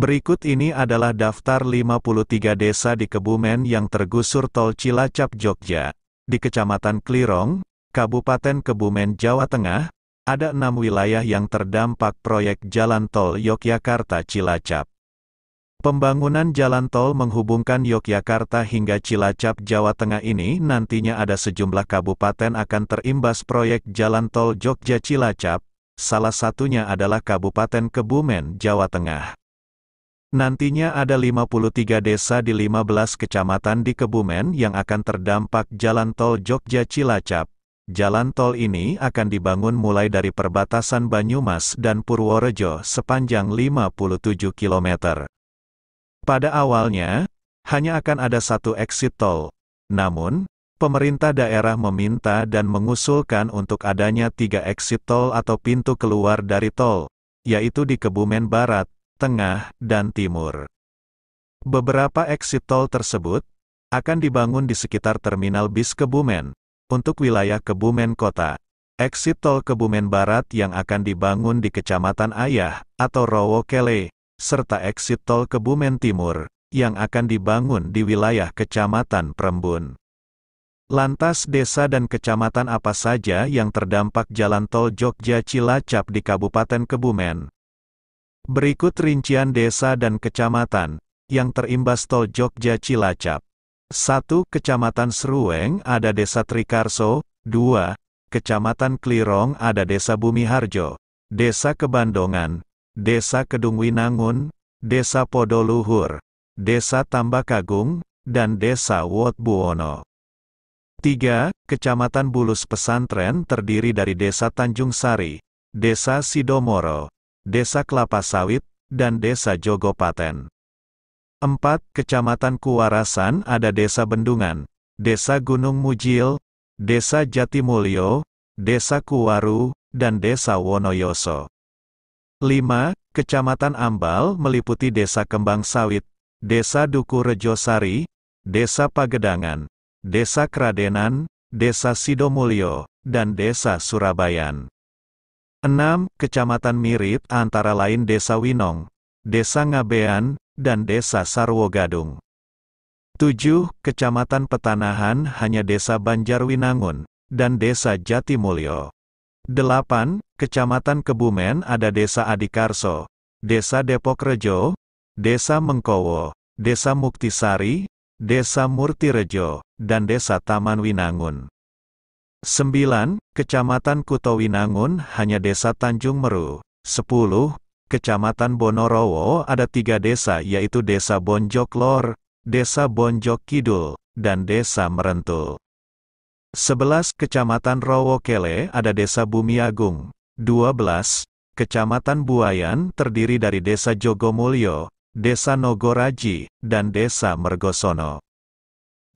Berikut ini adalah daftar 53 desa di Kebumen yang tergusur tol Cilacap Jogja. Di Kecamatan Klirong, Kabupaten Kebumen Jawa Tengah, ada enam wilayah yang terdampak proyek jalan tol Yogyakarta Cilacap. Pembangunan jalan tol menghubungkan Yogyakarta hingga Cilacap Jawa Tengah ini nantinya ada sejumlah kabupaten akan terimbas proyek jalan tol Jogja Cilacap, salah satunya adalah Kabupaten Kebumen, Jawa Tengah. Nantinya ada 53 desa di 15 kecamatan di Kebumen yang akan terdampak jalan tol Jogja Cilacap. Jalan tol ini akan dibangun mulai dari perbatasan Banyumas dan Purworejo sepanjang 57 km. Pada awalnya, hanya akan ada satu exit tol. Namun, pemerintah daerah meminta dan mengusulkan untuk adanya tiga exit tol atau pintu keluar dari tol, yaitu di Kebumen Barat, tengah, dan timur. Beberapa exit tol tersebut akan dibangun di sekitar terminal bis Kebumen. Untuk wilayah Kebumen Kota, exit tol Kebumen Barat yang akan dibangun di Kecamatan Ayah atau Rowo Kele, serta exit tol Kebumen Timur yang akan dibangun di wilayah Kecamatan Prembun. Lantas desa dan kecamatan apa saja yang terdampak jalan tol Jogja Cilacap di Kabupaten Kebumen? Berikut rincian desa dan kecamatan yang terimbas tol Jogja Cilacap. 1. Kecamatan Serueng ada desa Trikarso, 2. Kecamatan Klirong ada desa Bumi Harjo, desa Kebandongan, desa Kedung Winangun, desa Podoluhur, desa Tambakagung, dan desa Wotbuono. 3. Kecamatan Bulus Pesantren terdiri dari desa Tanjung Sari, desa Sidomoro, Desa Kelapa Sawit, dan Desa Jogopaten. 4. Kecamatan Kuwarasan ada Desa Bendungan, Desa Gunung Mujil, Desa Jatimulyo, Desa Kuwaru, dan Desa Wonoyoso. 5. Kecamatan Ambal meliputi Desa Kembang Sawit, Desa Duku Rejosari, Desa Pagedangan, Desa Kradenan, Desa Sidomulyo, dan Desa Surabayan. 6. Kecamatan mirip antara lain Desa Winong, Desa Ngabean, dan Desa Sarwogadung. 7. Kecamatan Petanahan hanya Desa Banjarwinangun, dan Desa Jatimulyo. 8. Kecamatan Kebumen ada Desa Adikarso, Desa Depokrejo, Desa Mengkowo, Desa Muktisari, Desa Murtirejo, dan Desa Taman Winangun. 9. Kecamatan Kutowinangun hanya desa Tanjung Meru. 10. Kecamatan Bonorowo ada tiga desa yaitu Desa Bonjok Lor, Desa Bonjok Kidul, dan Desa Merentul. 11. Kecamatan Kele ada Desa Bumi Agung. 12. Kecamatan Buayan terdiri dari Desa Jogomulyo, Desa Nogoraji, dan Desa Mergosono.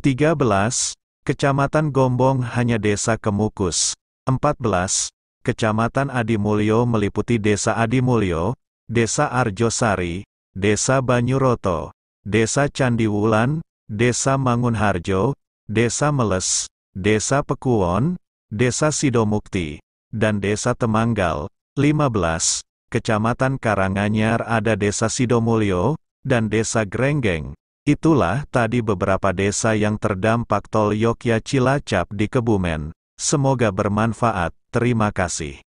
13. Kecamatan Gombong hanya Desa Kemukus. 14. Kecamatan Adimulyo meliputi Desa Adimulyo, Desa Arjosari, Desa Banyuroto, Desa Candiwulan, Desa Mangunharjo, Desa Meles, Desa Pekuon, Desa Sidomukti, dan Desa Temanggal. 15. Kecamatan Karanganyar ada Desa Sidomulyo, dan Desa Grenggeng. Itulah tadi beberapa desa yang terdampak tol Yogyakarta Cilacap di Kebumen. Semoga bermanfaat. Terima kasih.